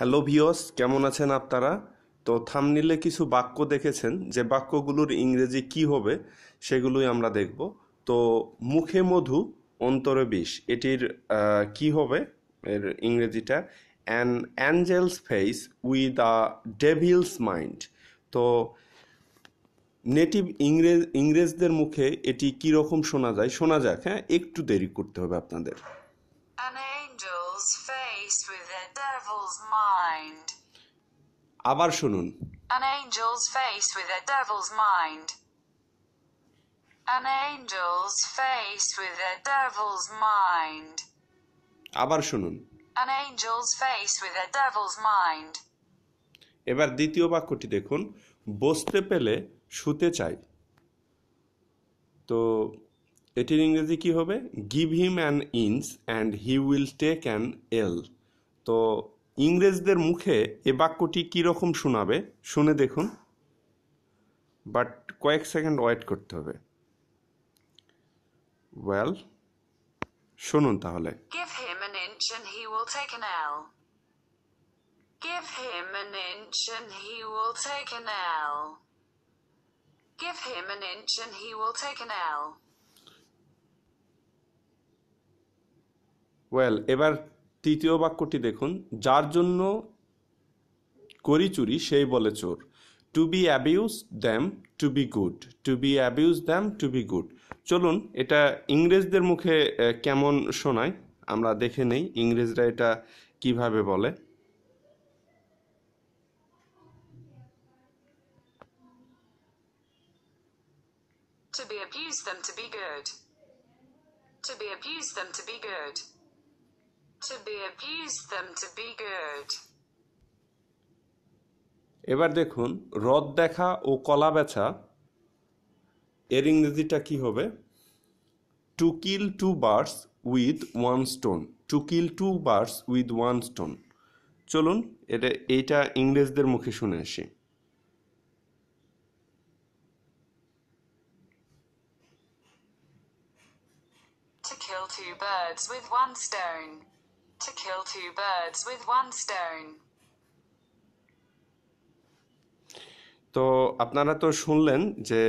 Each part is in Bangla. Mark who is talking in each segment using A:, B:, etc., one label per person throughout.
A: হ্যালো ভিওস কেমন আছেন আপনারা তো থামনিলে কিছু বাক্য দেখেছেন যে বাক্যগুলোর ইংরেজি কি হবে সেগুলোই আমরা দেখব তো মুখে মধু অন্তরে বিষ এটির কি হবে এর ইংরেজিটা an angel's face with a devil's mind তো নেটিভ ইংরেজ ইংরেজদের মুখে এটি কীরকম শোনা যায় শোনা যাক হ্যাঁ একটু দেরি করতে হবে আপনাদের An angel's face. peace with a devil's mind. আবার শুনুন An angel's face with a devil's mind. An angel's face with a devil's mind. আবার শুনুন An angel's face with a devil's mind. এবার দ্বিতীয় বাক্যটি দেখুন বসতে পেলে শুতে চাই তো এটির ইংরেজি কি হবে give him an inch and he will take an ell তো ইংরেজদের মুখে এ বাক্যটি কীরকম শোনাবে শুনে দেখুন বাট কয়েক সেকেন্ড ওয়েট করতে হবে ওয়েল শুনুন তাহলে give him an inch and he will take an ell give him an inch and he will take an ell give him an inch he will take an well এবার তৃতীয় বাক্যটি দেখুন যার জন্য করি চুরি সেই বলে চোর to be abuse them to be good to be abuse them to be good চলুন এটা ইংরেজদের মুখে কেমন শোনায় আমরা দেখে নেই ইংরেজরা এটা কিভাবে বলে To be abused them to be good. To be abused them to be good. to be abused them to be good. এবার দেখুন রদ দেখা ও কলা বেচা এর ইংরেজিটা কি হবে to kill two birds with one stone to kill two birds with one stone চলুন এটা এইটা ইংরেজদের মুখে শুনে আসি To kill two birds with one stone. To kill two birds with one stone. তো আপনারা তো শুনলেন যে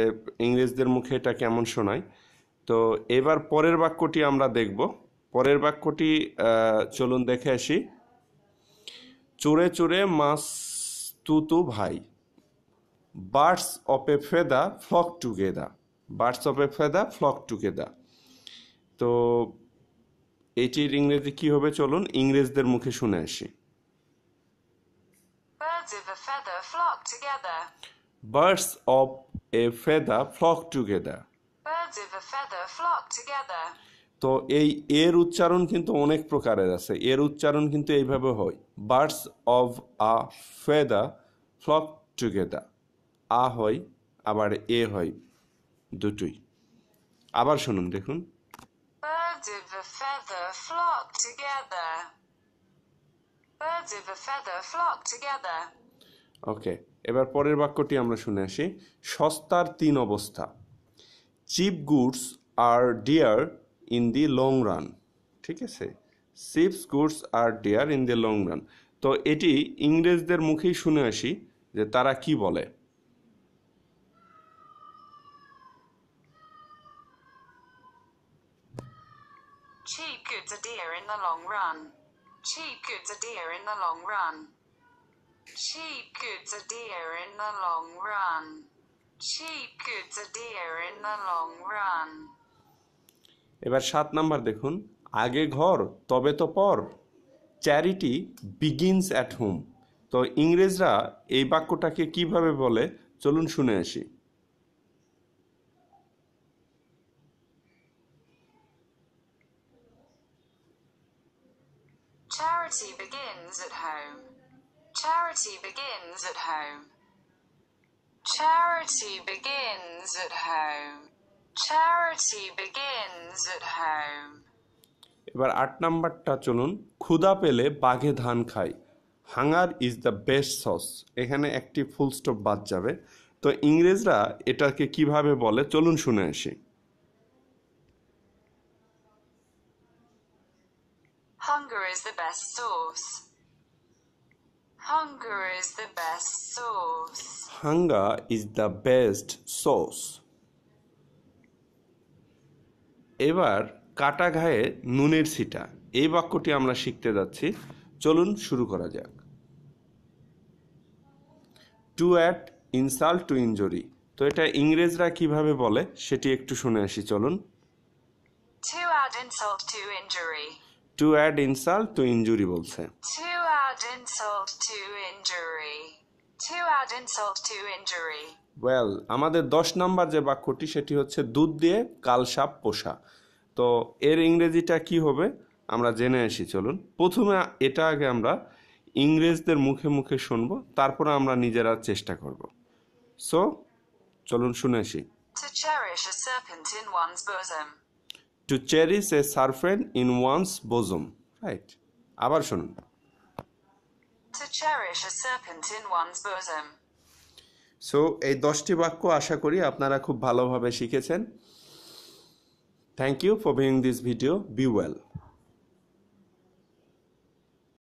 A: ইংরেজদের মুখে এটা কেমন শোনায় তো এবার পরের বাক্যটি আমরা দেখব পরের বাক্যটি চলুন দেখে আসি চুরে চোরে মাস তুতু ভাই birds of a feather flock together birds of a feather flock together তো এটির ইংরেজি কি হবে চলুন ইংরেজদের মুখে শুনে আসি birds of a feather flock together তো এই এর উচ্চারণ কিন্তু অনেক প্রকারের আছে এর উচ্চারণ কিন্তু এইভাবে হয় birds of a feather flock together আ হয় আবার এ হয় দুটোই আবার শুনুন দেখুন Birds of a feather flock together. Birds of a feather flock together. ওকে এবার পরের বাক্যটি আমরা শুনে আসি সস্তার তিন অবস্থা cheap goods are dear in the long run ঠিক আছে cheaps goods are dear in the long run তো এটি ইংরেজদের মুখেই শুনে আসি যে তারা কি বলে Cheap goods are dear in the long run. Cheap goods are dear in the long run. Cheap goods are dear in the long run. Cheap goods are dear in the long run. এবার সাত নাম্বার দেখুন আগে ঘর তবে তো পর চ্যারিটি বিগিনস অ্যাট হোম তো ইংরেজরা এই বাক্যটাকে কিভাবে বলে চলুন শুনে আসি Charity begins at home. Charity begins at home. Charity begins at home. Charity begins at home. এবার আট নাম্বারটা চলুন ক্ষুদা পেলে বাঘে ধান খায় hunger is the best sauce এখানে একটি ফুল স্টপ বাদ যাবে তো ইংরেজরা এটাকে কিভাবে বলে চলুন শুনে আসি is the best sauce. Hunger is the best sauce. Hunger is the best sauce. এবার কাটা ঘায়ে নুনের ছিটা এই বাক্যটি আমরা শিখতে যাচ্ছি চলুন শুরু করা যাক to at insult to injury তো এটা ইংরেজরা কিভাবে বলে সেটি একটু শুনে আসি চলুন to at insult to to add insult to injury বলছে ইনজুরি ওয়েল আমাদের দশ নাম্বার যে বাক্যটি সেটি হচ্ছে দুধ দিয়ে কালসাপ পোষা তো এর ইংরেজিটা কি হবে আমরা জেনে আসি চলুন প্রথমে এটা আগে আমরা ইংরেজদের মুখে মুখে শুনবো তারপরে আমরা নিজেরা চেষ্টা করব সো চলুন শুনে আসি To cherish a serpent in one's bosom. To cherish a serpent in one's bosom right আবার শুনুন সো এই দশটি বাক্য আশা করি আপনারা খুব ভালোভাবে শিখেছেন thank you for being this video be well